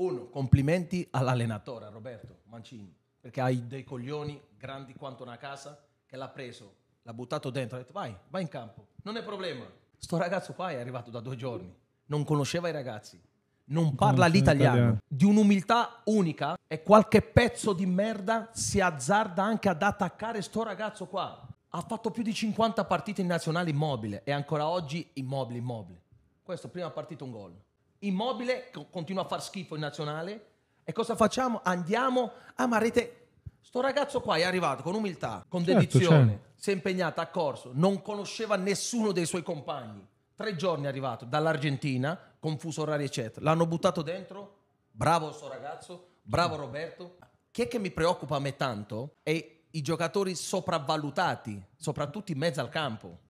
Uno, complimenti all'allenatore Roberto Mancini, perché hai dei coglioni grandi quanto una casa che l'ha preso, l'ha buttato dentro, ha detto vai, vai in campo, non è problema. Sto ragazzo qua è arrivato da due giorni, non conosceva i ragazzi, non parla non l'italiano, italiano. di un'umiltà unica e qualche pezzo di merda si azzarda anche ad attaccare sto ragazzo qua. Ha fatto più di 50 partite in nazionale immobile e ancora oggi immobile immobile. Questo prima partita un gol, Immobile continua a far schifo in nazionale. E cosa facciamo? Andiamo a Marete. Sto ragazzo qua è arrivato con umiltà, con certo, dedizione, certo. si è impegnato, ha corso, non conosceva nessuno dei suoi compagni. Tre giorni è arrivato dall'Argentina, confuso orario eccetera. L'hanno buttato dentro, bravo sto ragazzo, bravo Roberto. Chi è che mi preoccupa a me tanto è i giocatori sopravvalutati, soprattutto in mezzo al campo.